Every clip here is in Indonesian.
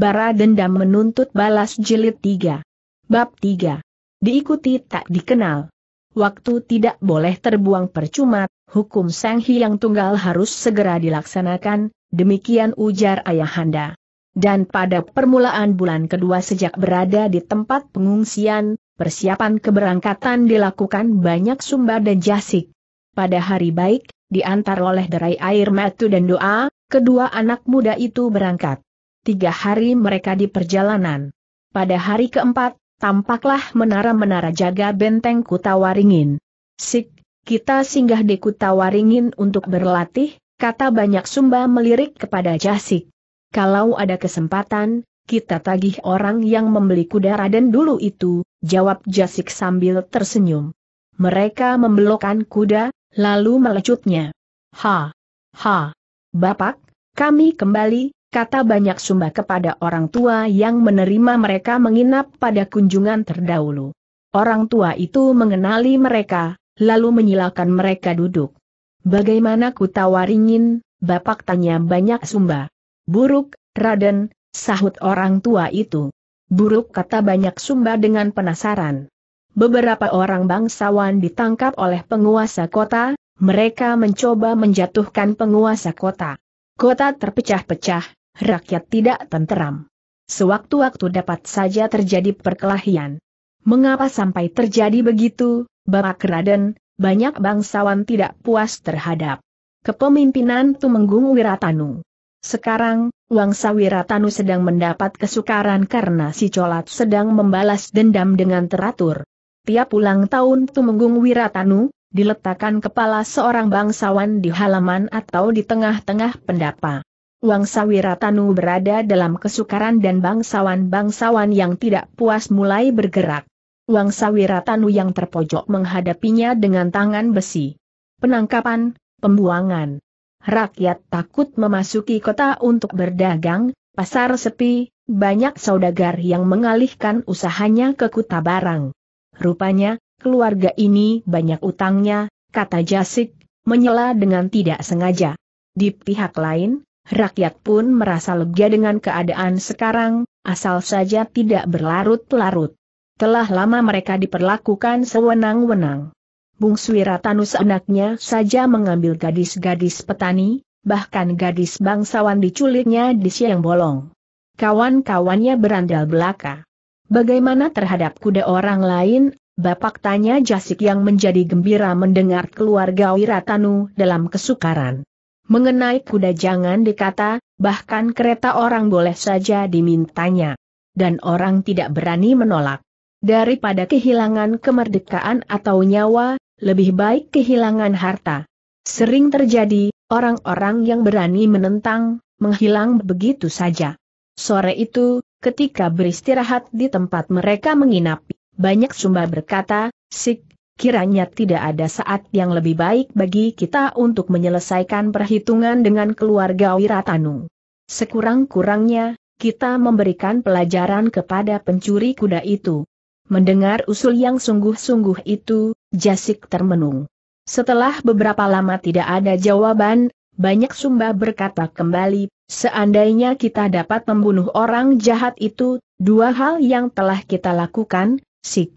Bara Dendam Menuntut Balas Jilid 3. Bab 3. Diikuti tak dikenal. Waktu tidak boleh terbuang percuma, hukum Sang Hyang Tunggal harus segera dilaksanakan, demikian ujar Ayahanda. Dan pada permulaan bulan kedua sejak berada di tempat pengungsian, persiapan keberangkatan dilakukan banyak sumba dan jasik. Pada hari baik, diantar oleh derai air matu dan doa, kedua anak muda itu berangkat tiga hari mereka di perjalanan. Pada hari keempat, tampaklah menara-menara jaga benteng Kutawaringin. Sik, kita singgah di Kutawaringin untuk berlatih, kata banyak sumba melirik kepada Jasik. Kalau ada kesempatan, kita tagih orang yang membeli kuda Raden dulu itu, jawab Jasik sambil tersenyum. Mereka membelokkan kuda, lalu melecutnya. Ha! Ha! Bapak, kami kembali, kata banyak sumba kepada orang tua yang menerima mereka menginap pada kunjungan terdahulu. Orang tua itu mengenali mereka, lalu menyilakan mereka duduk. Bagaimana ku tawaringin, bapak tanya banyak sumba. Buruk, Raden, sahut orang tua itu. Buruk kata banyak sumba dengan penasaran. Beberapa orang bangsawan ditangkap oleh penguasa kota, mereka mencoba menjatuhkan penguasa kota. Kota terpecah-pecah, rakyat tidak tenteram. Sewaktu-waktu dapat saja terjadi perkelahian. Mengapa sampai terjadi begitu, Bapak Raden, banyak bangsawan tidak puas terhadap kepemimpinan Tumenggung Wiratanu. Sekarang, Wangsa Wiratanu sedang mendapat kesukaran karena si colat sedang membalas dendam dengan teratur. Tiap ulang tahun Tumenggung Wiratanu, diletakkan kepala seorang bangsawan di halaman atau di tengah-tengah pendapa. Wangsa Tanu berada dalam kesukaran dan bangsawan-bangsawan yang tidak puas mulai bergerak. Wangsa Tanu yang terpojok menghadapinya dengan tangan besi. Penangkapan, pembuangan. Rakyat takut memasuki kota untuk berdagang, pasar sepi, banyak saudagar yang mengalihkan usahanya ke kuta barang. Rupanya, keluarga ini banyak utangnya, kata Jasik, menyela dengan tidak sengaja. Di pihak lain, Rakyat pun merasa lega dengan keadaan sekarang, asal saja tidak berlarut-larut. Telah lama mereka diperlakukan sewenang-wenang. Bung Suiratanus anaknya saja mengambil gadis-gadis petani, bahkan gadis bangsawan diculiknya di siang bolong. Kawan-kawannya berandal belaka. Bagaimana terhadap kuda orang lain, Bapak tanya Jasik yang menjadi gembira mendengar keluarga Wiratanu dalam kesukaran. Mengenai kuda jangan dikata, bahkan kereta orang boleh saja dimintanya. Dan orang tidak berani menolak. Daripada kehilangan kemerdekaan atau nyawa, lebih baik kehilangan harta. Sering terjadi, orang-orang yang berani menentang, menghilang begitu saja. Sore itu, ketika beristirahat di tempat mereka menginap, banyak sumba berkata, Sik, kiranya tidak ada saat yang lebih baik bagi kita untuk menyelesaikan perhitungan dengan keluarga Wiratanu. Sekurang-kurangnya, kita memberikan pelajaran kepada pencuri kuda itu. Mendengar usul yang sungguh-sungguh itu, Jasik termenung. Setelah beberapa lama tidak ada jawaban, banyak sumba berkata kembali, seandainya kita dapat membunuh orang jahat itu, dua hal yang telah kita lakukan, sik.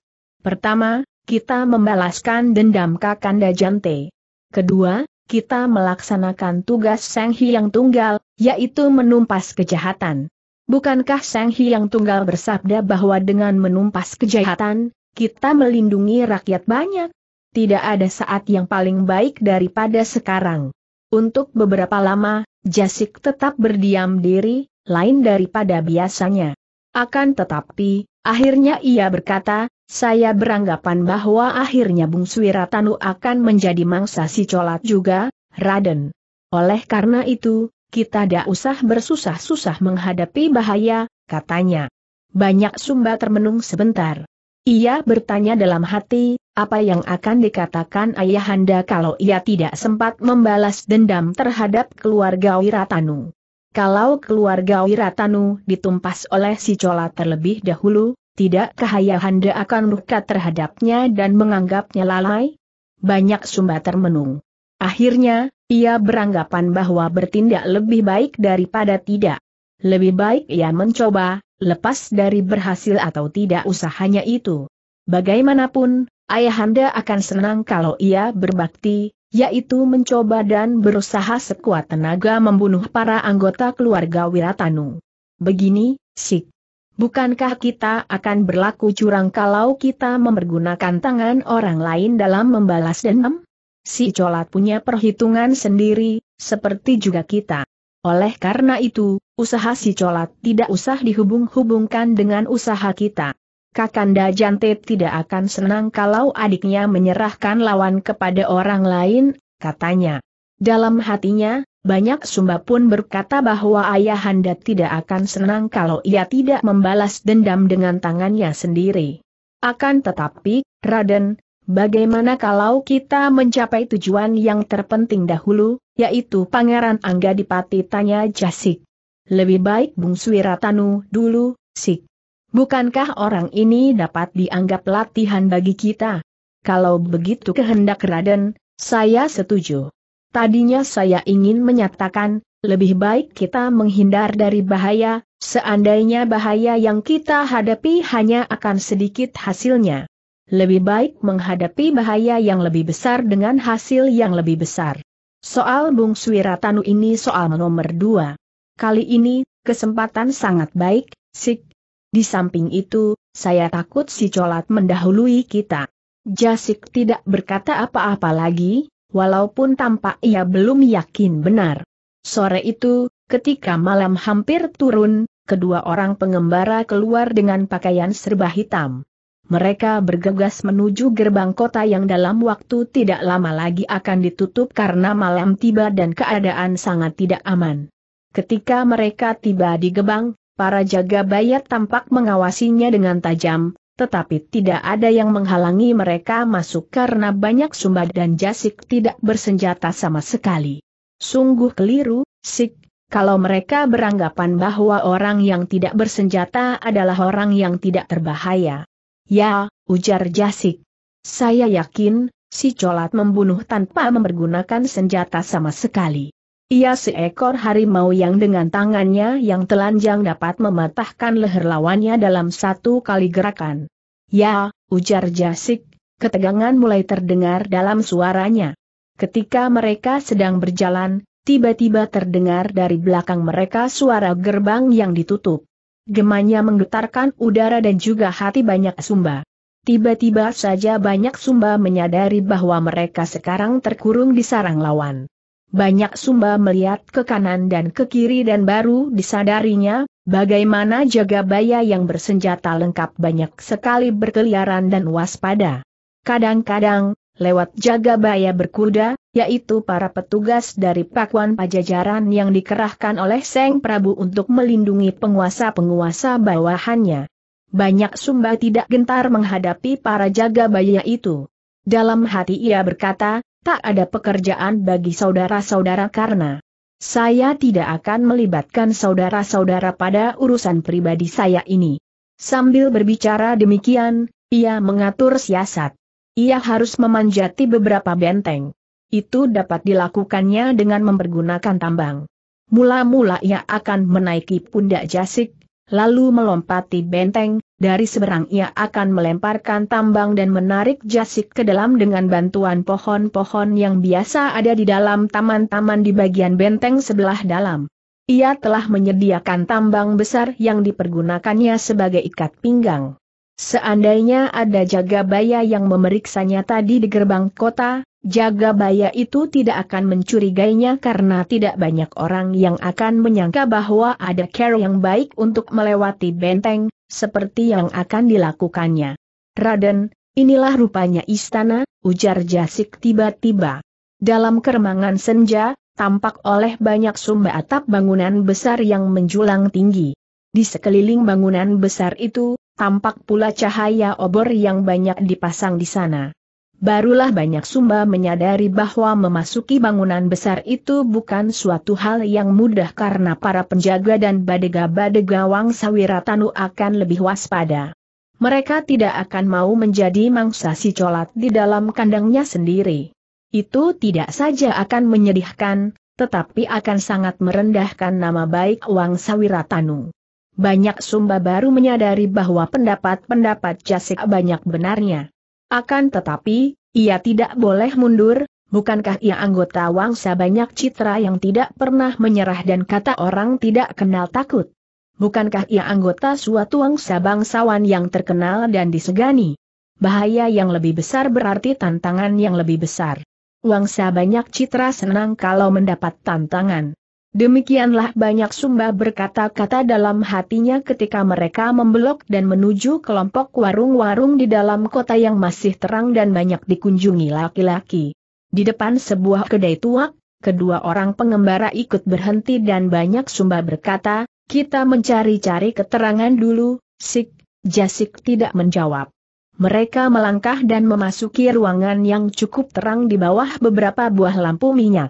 Pertama, kita membalaskan dendam Kakanda Jante. Kedua, kita melaksanakan tugas Sang Hyang Tunggal, yaitu menumpas kejahatan. Bukankah Sang Hyang Tunggal bersabda bahwa dengan menumpas kejahatan, kita melindungi rakyat banyak? Tidak ada saat yang paling baik daripada sekarang. Untuk beberapa lama, Jasik tetap berdiam diri, lain daripada biasanya. Akan tetapi, akhirnya ia berkata, saya beranggapan bahwa akhirnya Bung Suwiratanu akan menjadi mangsa si colat juga, Raden. Oleh karena itu, kita tidak usah bersusah-susah menghadapi bahaya, katanya. Banyak sumba termenung sebentar. Ia bertanya dalam hati, apa yang akan dikatakan ayahanda kalau ia tidak sempat membalas dendam terhadap keluarga Wiratanu. Kalau keluarga Wiratanu ditumpas oleh si cola terlebih dahulu, tidak kehayahanda akan luka terhadapnya dan menganggapnya lalai? Banyak sumba termenung. Akhirnya, ia beranggapan bahwa bertindak lebih baik daripada tidak. Lebih baik ia mencoba, lepas dari berhasil atau tidak usahanya itu. Bagaimanapun, Ayahanda akan senang kalau ia berbakti, yaitu mencoba dan berusaha sekuat tenaga membunuh para anggota keluarga Wiratanu. Begini, Sik, Bukankah kita akan berlaku curang kalau kita mempergunakan tangan orang lain dalam membalas dendam? Si colat punya perhitungan sendiri, seperti juga kita. Oleh karena itu, usaha si colat tidak usah dihubung-hubungkan dengan usaha kita. Kakanda Jante tidak akan senang kalau adiknya menyerahkan lawan kepada orang lain, katanya. Dalam hatinya, banyak Sumba pun berkata bahwa ayahanda tidak akan senang kalau ia tidak membalas dendam dengan tangannya sendiri. Akan tetapi, Raden, bagaimana kalau kita mencapai tujuan yang terpenting dahulu, yaitu Pangeran Angga Dipati tanya Jasik. Lebih baik Bung Suwiratanu dulu, Sik. Bukankah orang ini dapat dianggap latihan bagi kita? Kalau begitu kehendak Raden, saya setuju. Tadinya saya ingin menyatakan, lebih baik kita menghindar dari bahaya, seandainya bahaya yang kita hadapi hanya akan sedikit hasilnya. Lebih baik menghadapi bahaya yang lebih besar dengan hasil yang lebih besar. Soal Bung Swiratanu ini soal nomor dua. Kali ini, kesempatan sangat baik, Sik. Di samping itu, saya takut si colat mendahului kita. Jasik tidak berkata apa-apa lagi, walaupun tampak ia belum yakin benar. Sore itu, ketika malam hampir turun, kedua orang pengembara keluar dengan pakaian serba hitam. Mereka bergegas menuju gerbang kota yang dalam waktu tidak lama lagi akan ditutup karena malam tiba dan keadaan sangat tidak aman. Ketika mereka tiba di gebang, para jaga bayat tampak mengawasinya dengan tajam, tetapi tidak ada yang menghalangi mereka masuk karena banyak sumba dan jasik tidak bersenjata sama sekali. Sungguh keliru, sik, kalau mereka beranggapan bahwa orang yang tidak bersenjata adalah orang yang tidak terbahaya. Ya, ujar jasik. Saya yakin, si colat membunuh tanpa mempergunakan senjata sama sekali. Ia seekor harimau yang dengan tangannya yang telanjang dapat mematahkan leher lawannya dalam satu kali gerakan. Ya, ujar Jasik, ketegangan mulai terdengar dalam suaranya. Ketika mereka sedang berjalan, tiba-tiba terdengar dari belakang mereka suara gerbang yang ditutup. Gemanya menggetarkan udara dan juga hati banyak sumba. Tiba-tiba saja banyak sumba menyadari bahwa mereka sekarang terkurung di sarang lawan. Banyak Sumba melihat ke kanan dan ke kiri dan baru disadarinya, bagaimana jaga Jagabaya yang bersenjata lengkap banyak sekali berkeliaran dan waspada. Kadang-kadang, lewat jaga Jagabaya berkuda, yaitu para petugas dari Pakuan Pajajaran yang dikerahkan oleh Seng Prabu untuk melindungi penguasa-penguasa bawahannya. Banyak Sumba tidak gentar menghadapi para jaga Jagabaya itu. Dalam hati ia berkata, tak ada pekerjaan bagi saudara-saudara karena saya tidak akan melibatkan saudara-saudara pada urusan pribadi saya ini. Sambil berbicara demikian, ia mengatur siasat. Ia harus memanjati beberapa benteng. Itu dapat dilakukannya dengan mempergunakan tambang. Mula-mula ia akan menaiki pundak jasik, lalu melompati benteng, dari seberang ia akan melemparkan tambang dan menarik jasik ke dalam dengan bantuan pohon-pohon yang biasa ada di dalam taman-taman di bagian benteng sebelah dalam. Ia telah menyediakan tambang besar yang dipergunakannya sebagai ikat pinggang. Seandainya ada jaga jagabaya yang memeriksanya tadi di gerbang kota, jaga jagabaya itu tidak akan mencurigainya karena tidak banyak orang yang akan menyangka bahwa ada care yang baik untuk melewati benteng, seperti yang akan dilakukannya. Raden, inilah rupanya istana, ujar Jasik tiba-tiba. Dalam keremangan senja, tampak oleh banyak sumba atap bangunan besar yang menjulang tinggi. Di sekeliling bangunan besar itu, tampak pula cahaya obor yang banyak dipasang di sana. Barulah banyak Sumba menyadari bahwa memasuki bangunan besar itu bukan suatu hal yang mudah karena para penjaga dan badega-badega Wangsawira akan lebih waspada. Mereka tidak akan mau menjadi mangsa si colat di dalam kandangnya sendiri. Itu tidak saja akan menyedihkan, tetapi akan sangat merendahkan nama baik Wangsa Tanu. Banyak Sumba baru menyadari bahwa pendapat-pendapat Jasik banyak benarnya. Akan tetapi, ia tidak boleh mundur, bukankah ia anggota wangsa banyak citra yang tidak pernah menyerah dan kata orang tidak kenal takut? Bukankah ia anggota suatu wangsa bangsawan yang terkenal dan disegani? Bahaya yang lebih besar berarti tantangan yang lebih besar. Wangsa banyak citra senang kalau mendapat tantangan. Demikianlah banyak Sumba berkata-kata dalam hatinya ketika mereka membelok dan menuju kelompok warung-warung di dalam kota yang masih terang dan banyak dikunjungi laki-laki. Di depan sebuah kedai tua, kedua orang pengembara ikut berhenti dan banyak Sumba berkata, kita mencari-cari keterangan dulu, Sik, Jasik tidak menjawab. Mereka melangkah dan memasuki ruangan yang cukup terang di bawah beberapa buah lampu minyak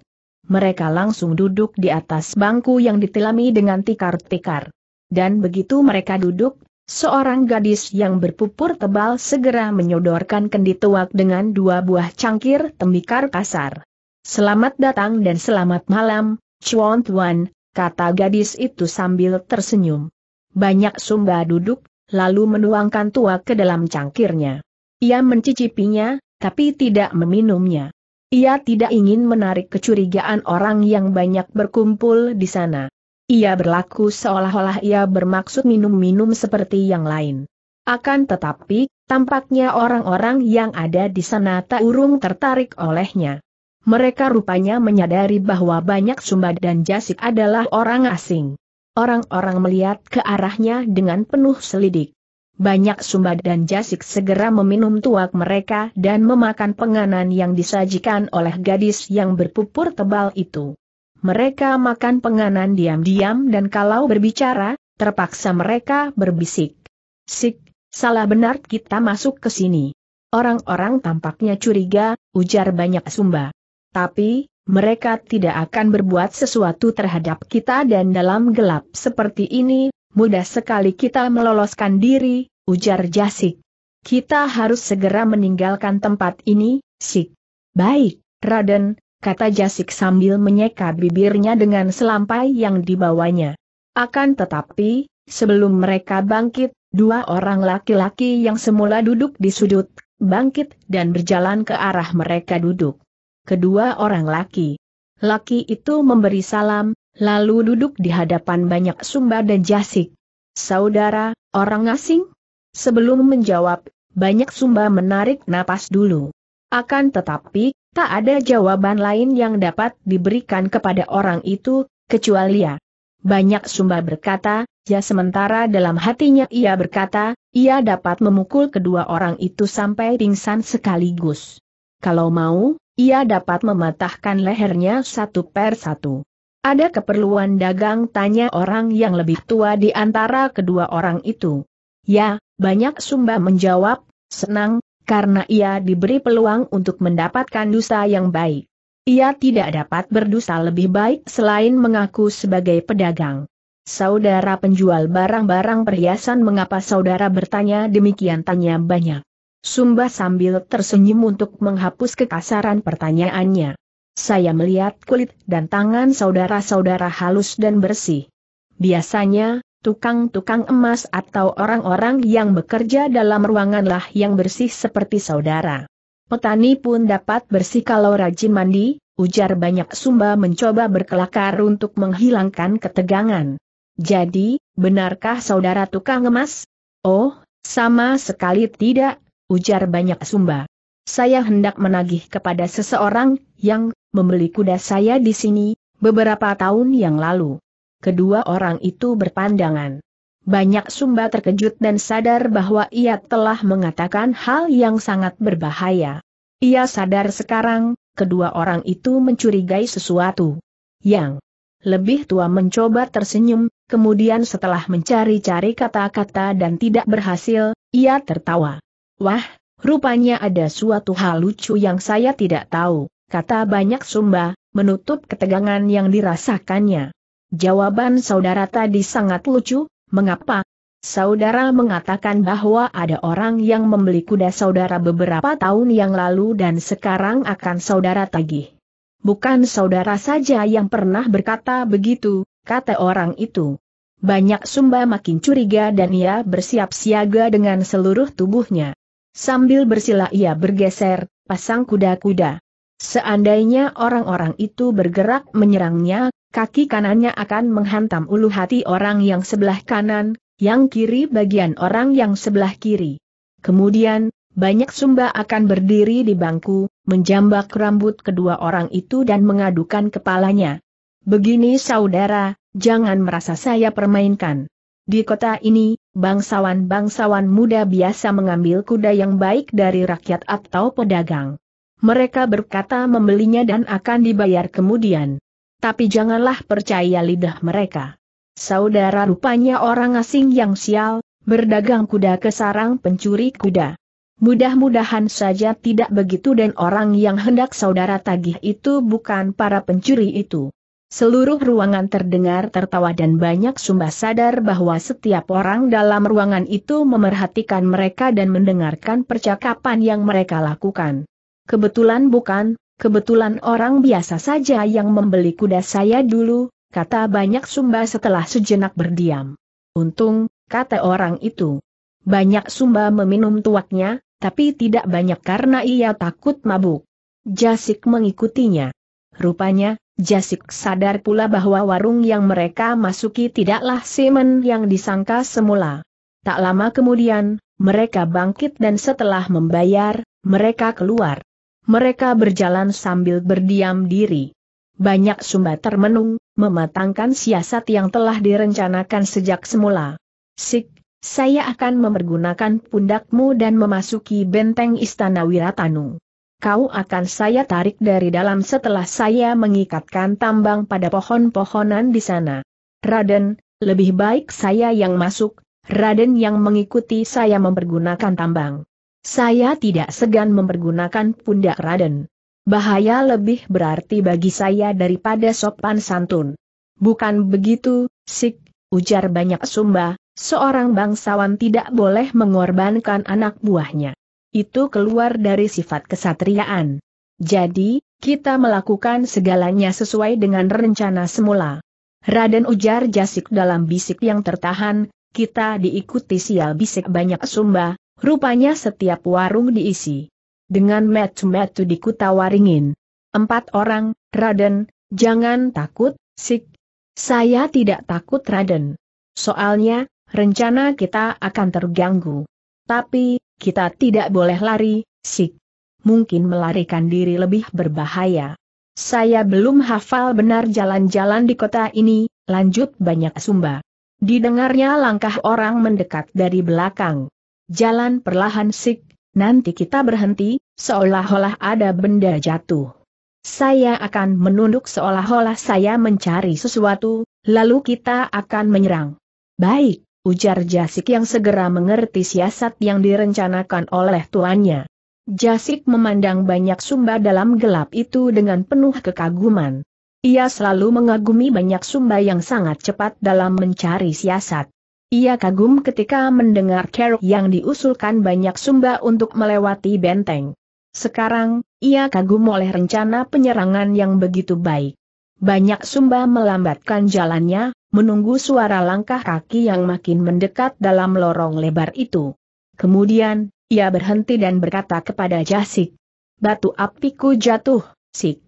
mereka langsung duduk di atas bangku yang ditelami dengan tikar-tikar. Dan begitu mereka duduk, seorang gadis yang berpupur tebal segera menyodorkan kendi tuak dengan dua buah cangkir tembikar kasar. Selamat datang dan selamat malam, Chuan Tuan, kata gadis itu sambil tersenyum. Banyak sumba duduk, lalu menuangkan tuak ke dalam cangkirnya. Ia mencicipinya, tapi tidak meminumnya. Ia tidak ingin menarik kecurigaan orang yang banyak berkumpul di sana. Ia berlaku seolah-olah ia bermaksud minum-minum seperti yang lain. Akan tetapi, tampaknya orang-orang yang ada di sana tak urung tertarik olehnya. Mereka rupanya menyadari bahwa banyak Sumba dan Jasik adalah orang asing. Orang-orang melihat ke arahnya dengan penuh selidik. Banyak Sumba dan Jasik segera meminum tuak mereka dan memakan penganan yang disajikan oleh gadis yang berpupur tebal itu. Mereka makan penganan diam-diam dan kalau berbicara, terpaksa mereka berbisik. Sik, salah benar kita masuk ke sini. Orang-orang tampaknya curiga, ujar banyak Sumba. Tapi, mereka tidak akan berbuat sesuatu terhadap kita dan dalam gelap seperti ini Mudah sekali kita meloloskan diri, ujar Jasik. Kita harus segera meninggalkan tempat ini, Sik. Baik, Raden, kata Jasik sambil menyeka bibirnya dengan selampai yang dibawanya. Akan tetapi, sebelum mereka bangkit, dua orang laki-laki yang semula duduk di sudut, bangkit dan berjalan ke arah mereka duduk. Kedua orang laki. Laki itu memberi salam, lalu duduk di hadapan banyak sumba dan jasik. Saudara, orang asing? Sebelum menjawab, banyak sumba menarik napas dulu. Akan tetapi, tak ada jawaban lain yang dapat diberikan kepada orang itu, kecuali ya. Banyak sumba berkata, ya sementara dalam hatinya ia berkata, ia dapat memukul kedua orang itu sampai pingsan sekaligus. Kalau mau, ia dapat mematahkan lehernya satu per satu. Ada keperluan dagang tanya orang yang lebih tua di antara kedua orang itu. Ya, banyak Sumba menjawab, senang, karena ia diberi peluang untuk mendapatkan dosa yang baik. Ia tidak dapat berdosa lebih baik selain mengaku sebagai pedagang. Saudara penjual barang-barang perhiasan mengapa saudara bertanya demikian tanya banyak. Sumba sambil tersenyum untuk menghapus kekasaran pertanyaannya. Saya melihat kulit dan tangan saudara-saudara halus dan bersih. Biasanya, tukang-tukang emas atau orang-orang yang bekerja dalam ruanganlah yang bersih seperti saudara. Petani pun dapat bersih kalau rajin mandi, ujar banyak sumba mencoba berkelakar untuk menghilangkan ketegangan. Jadi, benarkah saudara tukang emas? Oh, sama sekali tidak, ujar banyak sumba. Saya hendak menagih kepada seseorang yang membeli kuda saya di sini, beberapa tahun yang lalu. Kedua orang itu berpandangan. Banyak Sumba terkejut dan sadar bahwa ia telah mengatakan hal yang sangat berbahaya. Ia sadar sekarang, kedua orang itu mencurigai sesuatu. Yang lebih tua mencoba tersenyum, kemudian setelah mencari-cari kata-kata dan tidak berhasil, ia tertawa. Wah, rupanya ada suatu hal lucu yang saya tidak tahu kata banyak sumba, menutup ketegangan yang dirasakannya. Jawaban saudara tadi sangat lucu, mengapa? Saudara mengatakan bahwa ada orang yang membeli kuda saudara beberapa tahun yang lalu dan sekarang akan saudara tagih. Bukan saudara saja yang pernah berkata begitu, kata orang itu. Banyak Sumba makin curiga dan ia bersiap siaga dengan seluruh tubuhnya. Sambil bersila ia bergeser, pasang kuda-kuda. Seandainya orang-orang itu bergerak menyerangnya, kaki kanannya akan menghantam ulu hati orang yang sebelah kanan, yang kiri bagian orang yang sebelah kiri. Kemudian, banyak sumba akan berdiri di bangku, menjambak rambut kedua orang itu dan mengadukan kepalanya. Begini saudara, jangan merasa saya permainkan. Di kota ini, bangsawan-bangsawan muda biasa mengambil kuda yang baik dari rakyat atau pedagang. Mereka berkata membelinya dan akan dibayar kemudian. Tapi janganlah percaya lidah mereka. Saudara rupanya orang asing yang sial, berdagang kuda ke sarang pencuri kuda. Mudah-mudahan saja tidak begitu dan orang yang hendak saudara tagih itu bukan para pencuri itu. Seluruh ruangan terdengar tertawa dan banyak sumba sadar bahwa setiap orang dalam ruangan itu memerhatikan mereka dan mendengarkan percakapan yang mereka lakukan. Kebetulan bukan, kebetulan orang biasa saja yang membeli kuda saya dulu, kata banyak sumba setelah sejenak berdiam. Untung, kata orang itu. Banyak sumba meminum tuaknya, tapi tidak banyak karena ia takut mabuk. Jasik mengikutinya. Rupanya, Jasik sadar pula bahwa warung yang mereka masuki tidaklah semen yang disangka semula. Tak lama kemudian, mereka bangkit dan setelah membayar, mereka keluar. Mereka berjalan sambil berdiam diri. Banyak sumba termenung, mematangkan siasat yang telah direncanakan sejak semula. Sik, saya akan mempergunakan pundakmu dan memasuki benteng istana Wiratanu. Kau akan saya tarik dari dalam setelah saya mengikatkan tambang pada pohon-pohonan di sana. Raden, lebih baik saya yang masuk, Raden yang mengikuti saya mempergunakan tambang. Saya tidak segan mempergunakan pundak Raden. Bahaya lebih berarti bagi saya daripada sopan santun. Bukan begitu, Sik, ujar banyak sumba, seorang bangsawan tidak boleh mengorbankan anak buahnya. Itu keluar dari sifat kesatriaan. Jadi, kita melakukan segalanya sesuai dengan rencana semula. Raden ujar Jasik dalam bisik yang tertahan, kita diikuti sial bisik banyak sumba, Rupanya setiap warung diisi. Dengan metu-metu di dikutawaringin. Empat orang, Raden, jangan takut, Sik. Saya tidak takut Raden. Soalnya, rencana kita akan terganggu. Tapi, kita tidak boleh lari, Sik. Mungkin melarikan diri lebih berbahaya. Saya belum hafal benar jalan-jalan di kota ini, lanjut banyak sumba. Didengarnya langkah orang mendekat dari belakang jalan perlahan sik, nanti kita berhenti, seolah-olah ada benda jatuh. Saya akan menunduk seolah-olah saya mencari sesuatu, lalu kita akan menyerang. Baik, ujar Jasik yang segera mengerti siasat yang direncanakan oleh tuannya. Jasik memandang banyak sumba dalam gelap itu dengan penuh kekaguman. Ia selalu mengagumi banyak sumba yang sangat cepat dalam mencari siasat. Ia kagum ketika mendengar Carol yang diusulkan banyak sumba untuk melewati benteng. Sekarang, ia kagum oleh rencana penyerangan yang begitu baik. Banyak sumba melambatkan jalannya, menunggu suara langkah kaki yang makin mendekat dalam lorong lebar itu. Kemudian, ia berhenti dan berkata kepada Jasik. Batu apiku jatuh, Sik.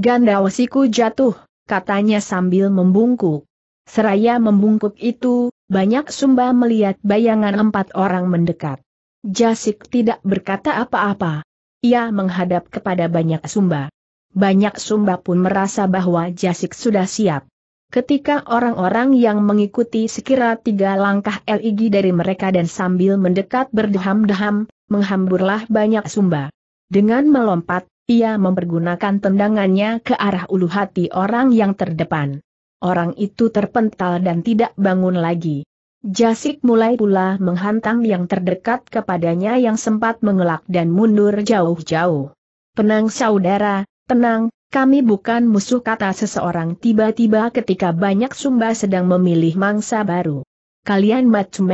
Gandawasiku jatuh, katanya sambil membungkuk. Seraya membungkuk itu, banyak sumba melihat bayangan empat orang mendekat. Jasik tidak berkata apa-apa. Ia menghadap kepada banyak sumba. Banyak sumba pun merasa bahwa Jasik sudah siap. Ketika orang-orang yang mengikuti sekira tiga langkah LIG dari mereka dan sambil mendekat berdeham-deham, menghamburlah banyak sumba. Dengan melompat, ia mempergunakan tendangannya ke arah ulu hati orang yang terdepan. Orang itu terpental dan tidak bangun lagi. Jasik mulai pula menghantam yang terdekat kepadanya yang sempat mengelak dan mundur jauh-jauh. Tenang saudara, tenang, kami bukan musuh kata seseorang tiba-tiba ketika banyak sumba sedang memilih mangsa baru. Kalian macam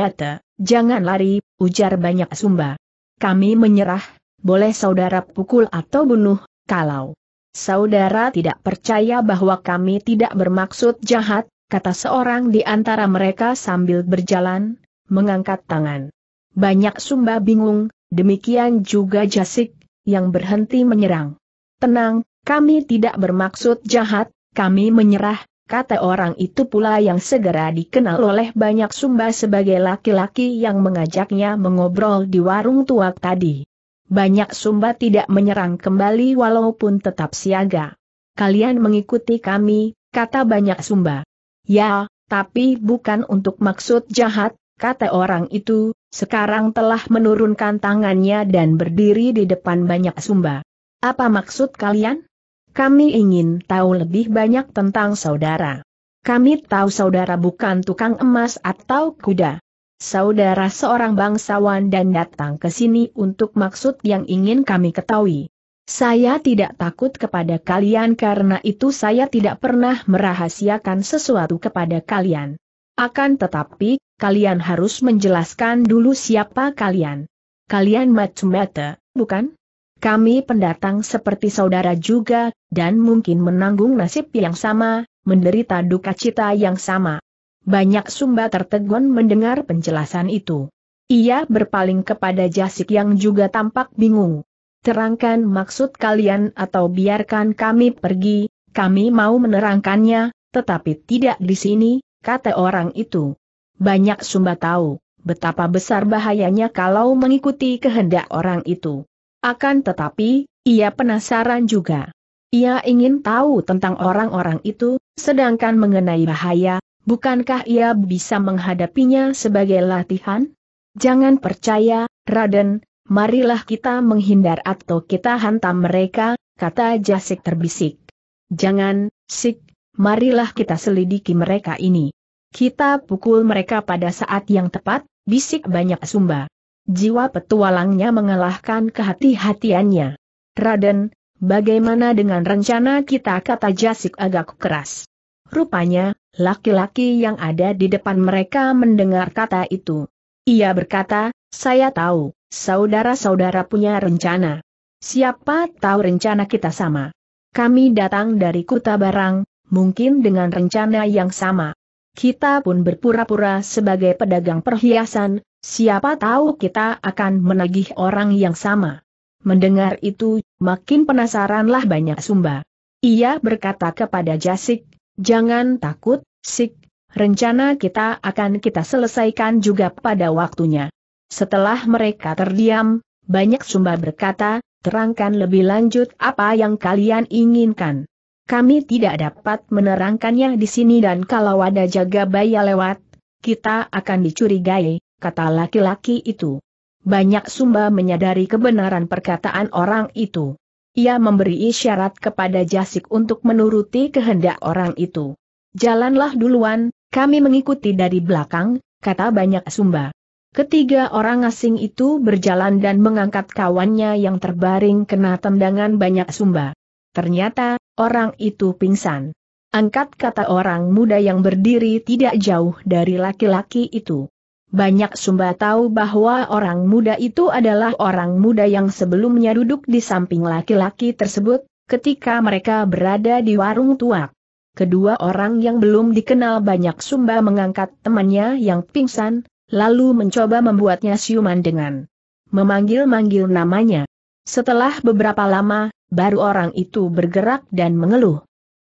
jangan lari, ujar banyak sumba. Kami menyerah, boleh saudara pukul atau bunuh, kalau Saudara tidak percaya bahwa kami tidak bermaksud jahat, kata seorang di antara mereka sambil berjalan, mengangkat tangan. Banyak Sumba bingung, demikian juga Jasik, yang berhenti menyerang. Tenang, kami tidak bermaksud jahat, kami menyerah, kata orang itu pula yang segera dikenal oleh banyak Sumba sebagai laki-laki yang mengajaknya mengobrol di warung tua tadi. Banyak Sumba tidak menyerang kembali walaupun tetap siaga. Kalian mengikuti kami, kata banyak Sumba. Ya, tapi bukan untuk maksud jahat, kata orang itu, sekarang telah menurunkan tangannya dan berdiri di depan banyak Sumba. Apa maksud kalian? Kami ingin tahu lebih banyak tentang saudara. Kami tahu saudara bukan tukang emas atau kuda saudara seorang bangsawan dan datang ke sini untuk maksud yang ingin kami ketahui. Saya tidak takut kepada kalian karena itu saya tidak pernah merahasiakan sesuatu kepada kalian. Akan tetapi, kalian harus menjelaskan dulu siapa kalian. Kalian mata bukan? Kami pendatang seperti saudara juga, dan mungkin menanggung nasib yang sama, menderita duka cita yang sama. Banyak Sumba tertegun mendengar penjelasan itu. Ia berpaling kepada Jasik yang juga tampak bingung. Terangkan maksud kalian atau biarkan kami pergi, kami mau menerangkannya, tetapi tidak di sini, kata orang itu. Banyak Sumba tahu, betapa besar bahayanya kalau mengikuti kehendak orang itu. Akan tetapi, ia penasaran juga. Ia ingin tahu tentang orang-orang itu, sedangkan mengenai bahaya, Bukankah ia bisa menghadapinya sebagai latihan? Jangan percaya, Raden, marilah kita menghindar atau kita hantam mereka, kata Jasik terbisik. Jangan, Sik, marilah kita selidiki mereka ini. Kita pukul mereka pada saat yang tepat, bisik banyak sumba. Jiwa petualangnya mengalahkan kehati-hatiannya. Raden, bagaimana dengan rencana kita kata Jasik agak keras. Rupanya, Laki-laki yang ada di depan mereka mendengar kata itu. Ia berkata, saya tahu, saudara-saudara punya rencana. Siapa tahu rencana kita sama. Kami datang dari Kuta Barang, mungkin dengan rencana yang sama. Kita pun berpura-pura sebagai pedagang perhiasan, siapa tahu kita akan menagih orang yang sama. Mendengar itu, makin penasaranlah banyak sumba. Ia berkata kepada Jasik, Jangan takut, Sik, rencana kita akan kita selesaikan juga pada waktunya. Setelah mereka terdiam, banyak sumba berkata, terangkan lebih lanjut apa yang kalian inginkan. Kami tidak dapat menerangkannya di sini dan kalau ada jaga baya lewat, kita akan dicurigai, kata laki-laki itu. Banyak sumba menyadari kebenaran perkataan orang itu. Ia memberi isyarat kepada Jasik untuk menuruti kehendak orang itu. Jalanlah duluan, kami mengikuti dari belakang, kata banyak sumba. Ketiga orang asing itu berjalan dan mengangkat kawannya yang terbaring kena tendangan banyak sumba. Ternyata, orang itu pingsan. Angkat kata orang muda yang berdiri tidak jauh dari laki-laki itu. Banyak sumba tahu bahwa orang muda itu adalah orang muda yang sebelumnya duduk di samping laki-laki tersebut, ketika mereka berada di warung tua. Kedua orang yang belum dikenal banyak sumba mengangkat temannya yang pingsan, lalu mencoba membuatnya siuman dengan memanggil-manggil namanya. Setelah beberapa lama, baru orang itu bergerak dan mengeluh.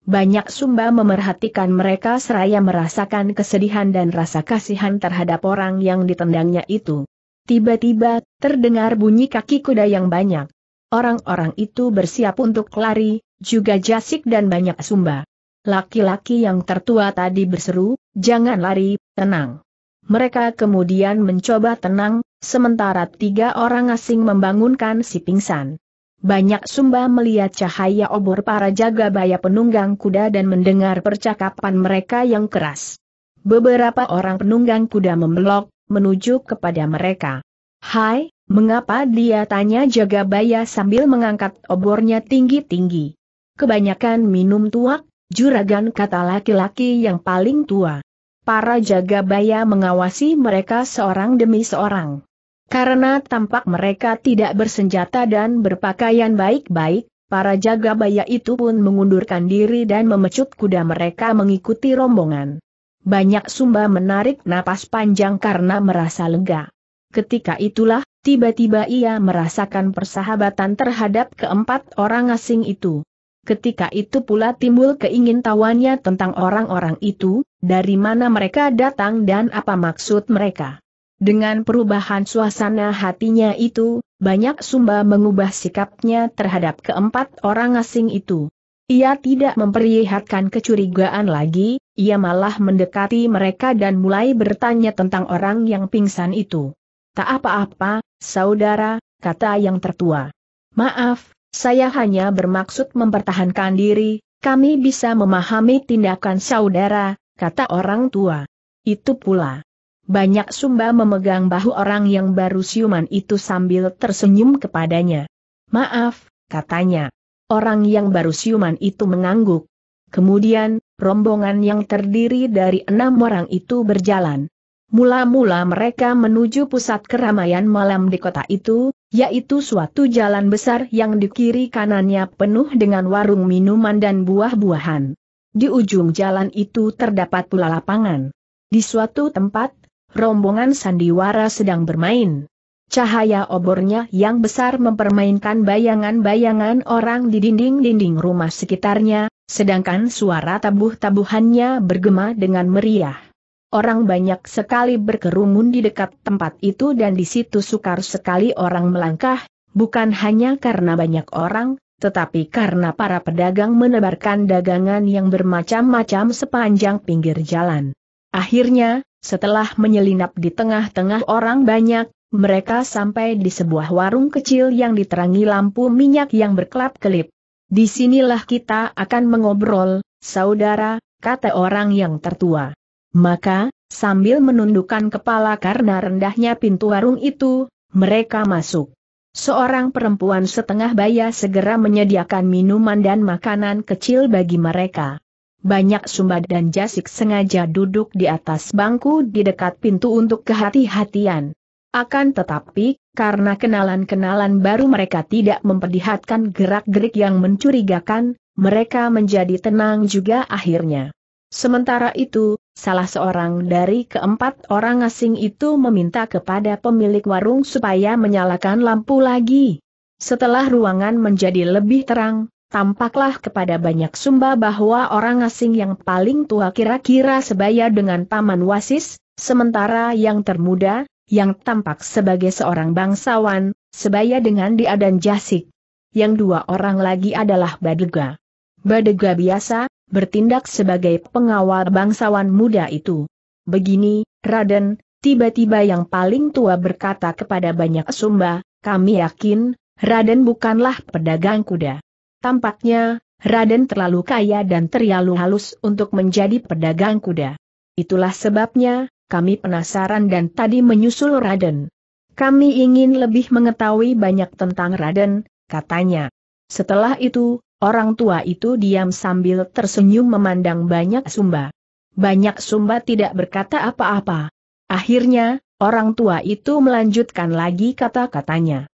Banyak sumba memerhatikan mereka seraya merasakan kesedihan dan rasa kasihan terhadap orang yang ditendangnya itu. Tiba-tiba, terdengar bunyi kaki kuda yang banyak. Orang-orang itu bersiap untuk lari, juga jasik dan banyak sumba. Laki-laki yang tertua tadi berseru, jangan lari, tenang. Mereka kemudian mencoba tenang, sementara tiga orang asing membangunkan si pingsan. Banyak sumba melihat cahaya obor para jaga baya penunggang kuda dan mendengar percakapan mereka yang keras. Beberapa orang penunggang kuda membelok, menuju kepada mereka. Hai, mengapa dia tanya jaga baya sambil mengangkat obornya tinggi-tinggi. Kebanyakan minum tuak, juragan kata laki-laki yang paling tua. Para jaga baya mengawasi mereka seorang demi seorang. Karena tampak mereka tidak bersenjata dan berpakaian baik-baik, para jaga baya itu pun mengundurkan diri dan memecut kuda mereka mengikuti rombongan. Banyak sumba menarik napas panjang karena merasa lega. Ketika itulah, tiba-tiba ia merasakan persahabatan terhadap keempat orang asing itu. Ketika itu pula timbul keingintahuannya tentang orang-orang itu, dari mana mereka datang dan apa maksud mereka. Dengan perubahan suasana hatinya itu, banyak Sumba mengubah sikapnya terhadap keempat orang asing itu. Ia tidak memperlihatkan kecurigaan lagi, ia malah mendekati mereka dan mulai bertanya tentang orang yang pingsan itu. Tak apa-apa, saudara, kata yang tertua. Maaf, saya hanya bermaksud mempertahankan diri, kami bisa memahami tindakan saudara, kata orang tua. Itu pula. Banyak sumba memegang bahu orang yang baru siuman itu sambil tersenyum kepadanya. Maaf, katanya. Orang yang baru siuman itu mengangguk. Kemudian, rombongan yang terdiri dari enam orang itu berjalan. Mula-mula mereka menuju pusat keramaian malam di kota itu, yaitu suatu jalan besar yang di kiri kanannya penuh dengan warung minuman dan buah-buahan. Di ujung jalan itu terdapat pula lapangan. Di suatu tempat, rombongan sandiwara sedang bermain. Cahaya obornya yang besar mempermainkan bayangan-bayangan orang di dinding-dinding rumah sekitarnya, sedangkan suara tabuh-tabuhannya bergema dengan meriah. Orang banyak sekali berkerumun di dekat tempat itu dan di situ sukar sekali orang melangkah, bukan hanya karena banyak orang, tetapi karena para pedagang menebarkan dagangan yang bermacam-macam sepanjang pinggir jalan. Akhirnya, setelah menyelinap di tengah-tengah orang banyak, mereka sampai di sebuah warung kecil yang diterangi lampu minyak yang berkelap-kelip. Di sinilah kita akan mengobrol, saudara, kata orang yang tertua. Maka, sambil menundukkan kepala karena rendahnya pintu warung itu, mereka masuk. Seorang perempuan setengah baya segera menyediakan minuman dan makanan kecil bagi mereka. Banyak Sumba dan Jasik sengaja duduk di atas bangku di dekat pintu untuk kehati-hatian. Akan tetapi, karena kenalan-kenalan baru mereka tidak memperlihatkan gerak-gerik yang mencurigakan, mereka menjadi tenang juga akhirnya. Sementara itu, salah seorang dari keempat orang asing itu meminta kepada pemilik warung supaya menyalakan lampu lagi. Setelah ruangan menjadi lebih terang, tampaklah kepada banyak sumba bahwa orang asing yang paling tua kira-kira sebaya dengan Paman Wasis, sementara yang termuda, yang tampak sebagai seorang bangsawan, sebaya dengan dia dan Jasik. Yang dua orang lagi adalah Badega. Badega biasa, bertindak sebagai pengawal bangsawan muda itu. Begini, Raden, tiba-tiba yang paling tua berkata kepada banyak sumba, kami yakin, Raden bukanlah pedagang kuda. Tampaknya, Raden terlalu kaya dan terlalu halus untuk menjadi pedagang kuda. Itulah sebabnya, kami penasaran dan tadi menyusul Raden. Kami ingin lebih mengetahui banyak tentang Raden, katanya. Setelah itu, orang tua itu diam sambil tersenyum memandang banyak sumba. Banyak sumba tidak berkata apa-apa. Akhirnya, orang tua itu melanjutkan lagi kata-katanya.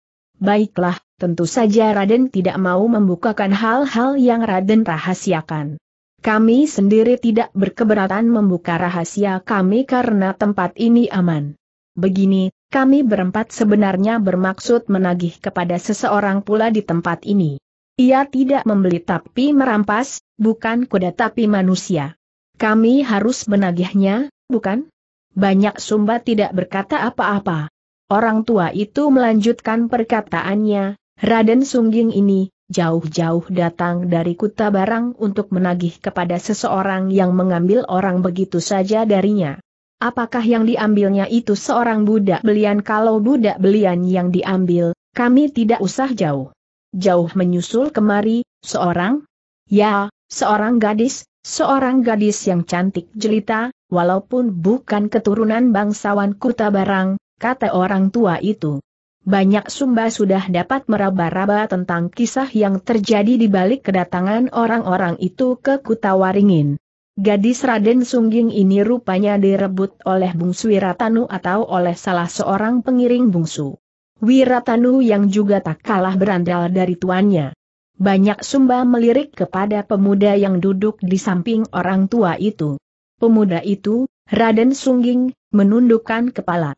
Baiklah, tentu saja Raden tidak mau membukakan hal-hal yang Raden rahasiakan. Kami sendiri tidak berkeberatan membuka rahasia kami karena tempat ini aman. Begini, kami berempat sebenarnya bermaksud menagih kepada seseorang pula di tempat ini. Ia tidak membeli tapi merampas, bukan kuda tapi manusia. Kami harus menagihnya, bukan? Banyak sumba tidak berkata apa-apa. Orang tua itu melanjutkan perkataannya, Raden Sungging ini, jauh-jauh datang dari kuta barang untuk menagih kepada seseorang yang mengambil orang begitu saja darinya. Apakah yang diambilnya itu seorang budak belian kalau budak belian yang diambil, kami tidak usah jauh. Jauh menyusul kemari, seorang? Ya, seorang gadis, seorang gadis yang cantik jelita, walaupun bukan keturunan bangsawan kuta barang, kata orang tua itu. Banyak sumba sudah dapat meraba-raba tentang kisah yang terjadi di balik kedatangan orang-orang itu ke Kutawaringin. Gadis Raden Sungging ini rupanya direbut oleh bungsu Wiratanu atau oleh salah seorang pengiring bungsu. Wiratanu yang juga tak kalah berandal dari tuannya. Banyak sumba melirik kepada pemuda yang duduk di samping orang tua itu. Pemuda itu, Raden Sungging, menundukkan kepala.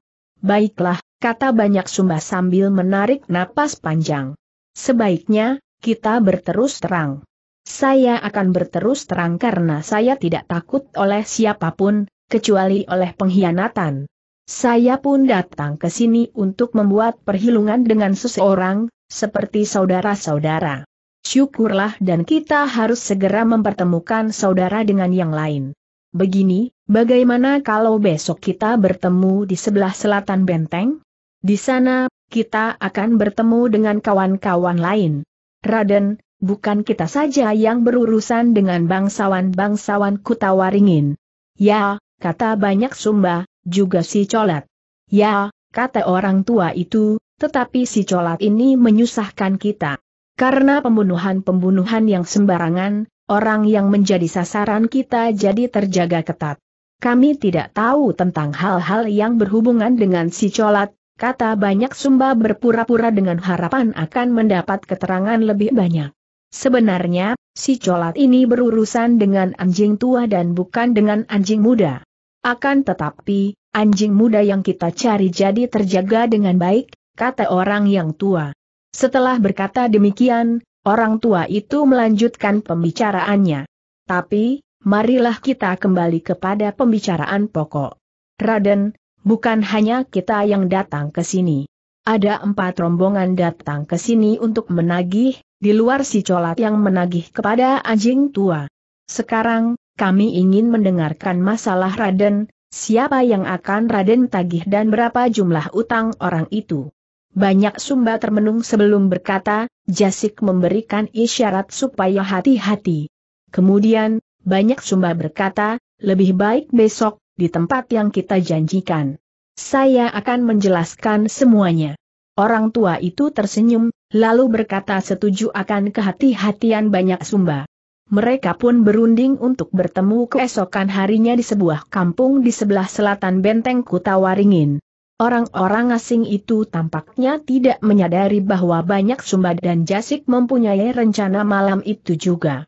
Baiklah, kata banyak sumba sambil menarik napas panjang. Sebaiknya, kita berterus terang. Saya akan berterus terang karena saya tidak takut oleh siapapun, kecuali oleh pengkhianatan. Saya pun datang ke sini untuk membuat perhilungan dengan seseorang, seperti saudara-saudara. Syukurlah dan kita harus segera mempertemukan saudara dengan yang lain. Begini, Bagaimana kalau besok kita bertemu di sebelah selatan benteng? Di sana, kita akan bertemu dengan kawan-kawan lain. Raden, bukan kita saja yang berurusan dengan bangsawan-bangsawan Kutawaringin. Ya, kata banyak sumba, juga si colat. Ya, kata orang tua itu, tetapi si colat ini menyusahkan kita. Karena pembunuhan-pembunuhan yang sembarangan, orang yang menjadi sasaran kita jadi terjaga ketat. Kami tidak tahu tentang hal-hal yang berhubungan dengan si colat, kata banyak sumba berpura-pura dengan harapan akan mendapat keterangan lebih banyak. Sebenarnya, si colat ini berurusan dengan anjing tua dan bukan dengan anjing muda. Akan tetapi, anjing muda yang kita cari jadi terjaga dengan baik, kata orang yang tua. Setelah berkata demikian, orang tua itu melanjutkan pembicaraannya. Tapi, marilah kita kembali kepada pembicaraan pokok. Raden, bukan hanya kita yang datang ke sini. Ada empat rombongan datang ke sini untuk menagih, di luar si colat yang menagih kepada anjing tua. Sekarang, kami ingin mendengarkan masalah Raden, siapa yang akan Raden tagih dan berapa jumlah utang orang itu. Banyak sumba termenung sebelum berkata, Jasik memberikan isyarat supaya hati-hati. Kemudian, banyak sumba berkata, lebih baik besok, di tempat yang kita janjikan. Saya akan menjelaskan semuanya. Orang tua itu tersenyum, lalu berkata setuju akan kehati-hatian banyak sumba. Mereka pun berunding untuk bertemu keesokan harinya di sebuah kampung di sebelah selatan benteng Kutawaringin. Orang-orang asing itu tampaknya tidak menyadari bahwa banyak Sumba dan Jasik mempunyai rencana malam itu juga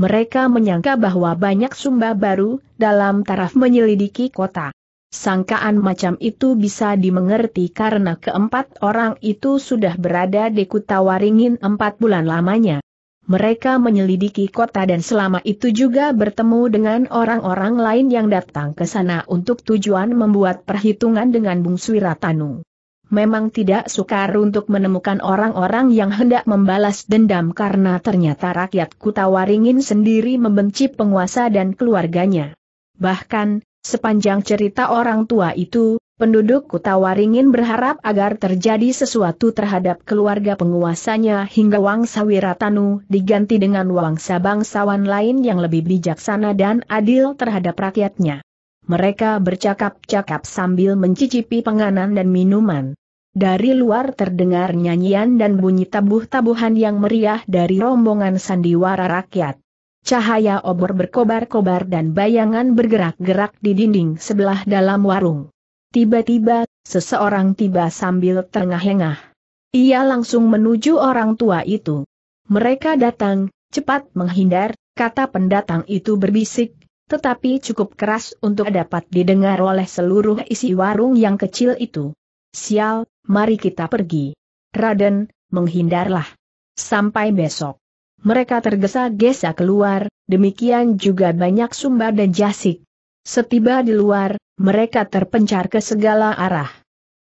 mereka menyangka bahwa banyak sumba baru dalam taraf menyelidiki kota. Sangkaan macam itu bisa dimengerti karena keempat orang itu sudah berada di Kutawaringin empat bulan lamanya. Mereka menyelidiki kota dan selama itu juga bertemu dengan orang-orang lain yang datang ke sana untuk tujuan membuat perhitungan dengan Bung Suiratanu memang tidak sukar untuk menemukan orang-orang yang hendak membalas dendam karena ternyata rakyat Kutawaringin sendiri membenci penguasa dan keluarganya. Bahkan, sepanjang cerita orang tua itu, penduduk Kutawaringin berharap agar terjadi sesuatu terhadap keluarga penguasanya hingga Wangsa Wiratanu diganti dengan Wangsa bangsawan lain yang lebih bijaksana dan adil terhadap rakyatnya. Mereka bercakap-cakap sambil mencicipi penganan dan minuman. Dari luar terdengar nyanyian dan bunyi tabuh-tabuhan yang meriah dari rombongan sandiwara rakyat. Cahaya obor berkobar-kobar dan bayangan bergerak-gerak di dinding sebelah dalam warung. Tiba-tiba, seseorang tiba sambil terengah-engah. Ia langsung menuju orang tua itu. Mereka datang, cepat menghindar, kata pendatang itu berbisik, tetapi cukup keras untuk dapat didengar oleh seluruh isi warung yang kecil itu. Sial, mari kita pergi. Raden, menghindarlah. Sampai besok. Mereka tergesa-gesa keluar, demikian juga banyak Sumba dan Jasik. Setiba di luar, mereka terpencar ke segala arah.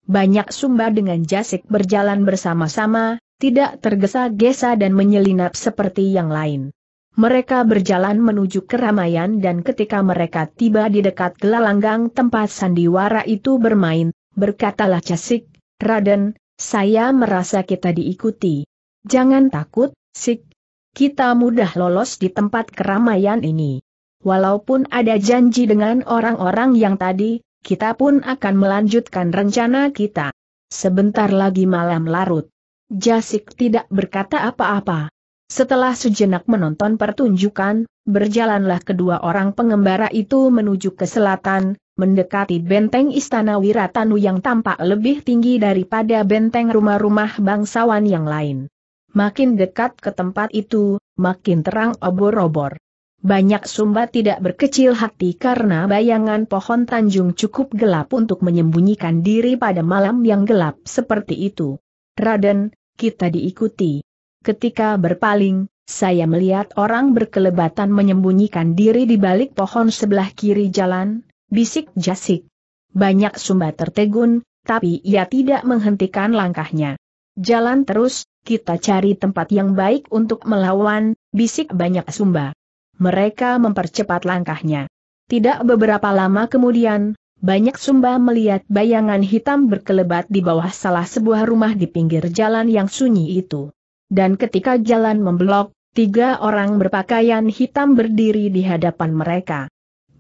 Banyak Sumba dengan Jasik berjalan bersama-sama, tidak tergesa-gesa dan menyelinap seperti yang lain. Mereka berjalan menuju keramaian dan ketika mereka tiba di dekat gelanggang tempat sandiwara itu bermain, berkatalah Casik, Raden, saya merasa kita diikuti. Jangan takut, Sik. Kita mudah lolos di tempat keramaian ini. Walaupun ada janji dengan orang-orang yang tadi, kita pun akan melanjutkan rencana kita. Sebentar lagi malam larut. Jasik tidak berkata apa-apa. Setelah sejenak menonton pertunjukan, berjalanlah kedua orang pengembara itu menuju ke selatan, mendekati benteng istana Wiratanu yang tampak lebih tinggi daripada benteng rumah-rumah bangsawan yang lain. Makin dekat ke tempat itu, makin terang obor-obor. Banyak sumba tidak berkecil hati karena bayangan pohon Tanjung cukup gelap untuk menyembunyikan diri pada malam yang gelap seperti itu. Raden, kita diikuti. Ketika berpaling, saya melihat orang berkelebatan menyembunyikan diri di balik pohon sebelah kiri jalan, bisik jasik. Banyak sumba tertegun, tapi ia tidak menghentikan langkahnya. Jalan terus, kita cari tempat yang baik untuk melawan, bisik banyak sumba. Mereka mempercepat langkahnya. Tidak beberapa lama kemudian, banyak sumba melihat bayangan hitam berkelebat di bawah salah sebuah rumah di pinggir jalan yang sunyi itu. Dan ketika jalan membelok, tiga orang berpakaian hitam berdiri di hadapan mereka.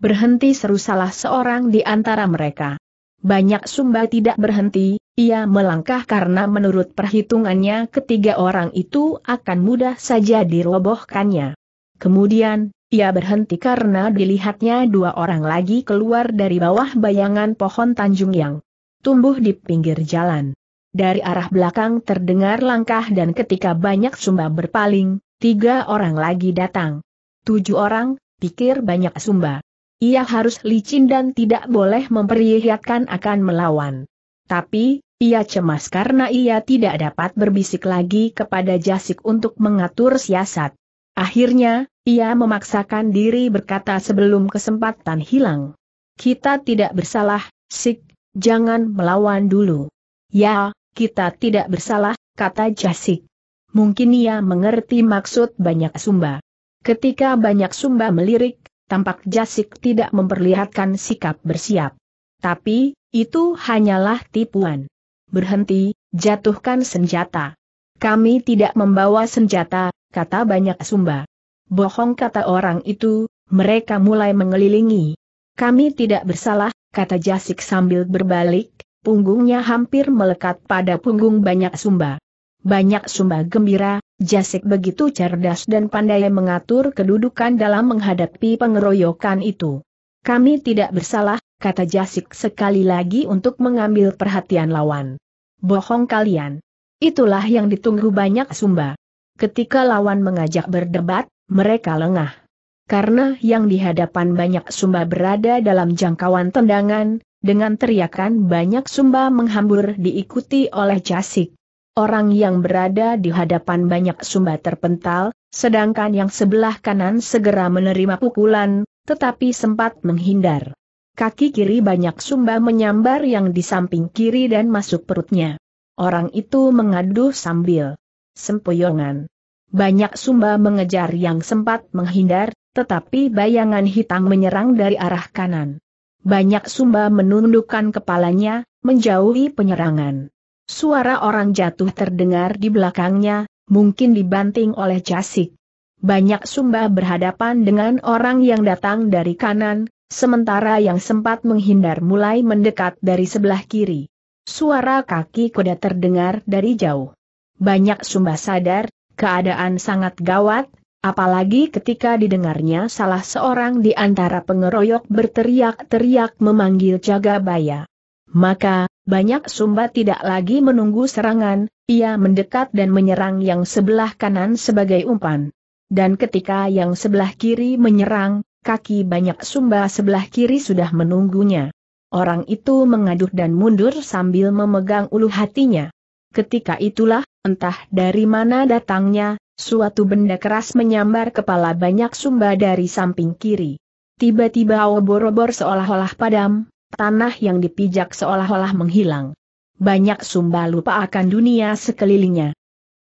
Berhenti seru salah seorang di antara mereka. Banyak sumba tidak berhenti, ia melangkah karena menurut perhitungannya ketiga orang itu akan mudah saja dirobohkannya. Kemudian, ia berhenti karena dilihatnya dua orang lagi keluar dari bawah bayangan pohon Tanjung Yang tumbuh di pinggir jalan. Dari arah belakang terdengar langkah dan ketika banyak sumba berpaling, tiga orang lagi datang. Tujuh orang, pikir banyak sumba. Ia harus licin dan tidak boleh memperlihatkan akan melawan. Tapi, ia cemas karena ia tidak dapat berbisik lagi kepada Jasik untuk mengatur siasat. Akhirnya, ia memaksakan diri berkata sebelum kesempatan hilang. Kita tidak bersalah, Sik, jangan melawan dulu. Ya, kita tidak bersalah, kata Jasik. Mungkin ia mengerti maksud banyak sumba. Ketika banyak sumba melirik, tampak Jasik tidak memperlihatkan sikap bersiap. Tapi, itu hanyalah tipuan. Berhenti, jatuhkan senjata. Kami tidak membawa senjata, kata banyak sumba. Bohong kata orang itu, mereka mulai mengelilingi. Kami tidak bersalah, kata Jasik sambil berbalik, punggungnya hampir melekat pada punggung banyak sumba. Banyak sumba gembira, Jasik begitu cerdas dan pandai mengatur kedudukan dalam menghadapi pengeroyokan itu. Kami tidak bersalah, kata Jasik sekali lagi untuk mengambil perhatian lawan. Bohong kalian. Itulah yang ditunggu banyak sumba. Ketika lawan mengajak berdebat, mereka lengah. Karena yang di hadapan banyak sumba berada dalam jangkauan tendangan, dengan teriakan banyak sumba menghambur diikuti oleh Jasik. Orang yang berada di hadapan banyak sumba terpental, sedangkan yang sebelah kanan segera menerima pukulan, tetapi sempat menghindar. Kaki kiri banyak sumba menyambar yang di samping kiri dan masuk perutnya. Orang itu mengaduh sambil sempoyongan. Banyak sumba mengejar yang sempat menghindar, tetapi bayangan hitam menyerang dari arah kanan. Banyak sumba menundukkan kepalanya, menjauhi penyerangan. Suara orang jatuh terdengar di belakangnya, mungkin dibanting oleh jasik. Banyak sumba berhadapan dengan orang yang datang dari kanan, sementara yang sempat menghindar mulai mendekat dari sebelah kiri. Suara kaki kuda terdengar dari jauh. Banyak sumba sadar, keadaan sangat gawat, apalagi ketika didengarnya salah seorang di antara pengeroyok berteriak-teriak memanggil Jagabaya. Maka, banyak Sumba tidak lagi menunggu serangan, ia mendekat dan menyerang yang sebelah kanan sebagai umpan. Dan ketika yang sebelah kiri menyerang, kaki banyak Sumba sebelah kiri sudah menunggunya. Orang itu mengaduh dan mundur sambil memegang ulu hatinya. Ketika itulah, entah dari mana datangnya, suatu benda keras menyambar kepala banyak Sumba dari samping kiri. Tiba-tiba obor-obor seolah-olah padam, tanah yang dipijak seolah-olah menghilang. Banyak sumba lupa akan dunia sekelilingnya.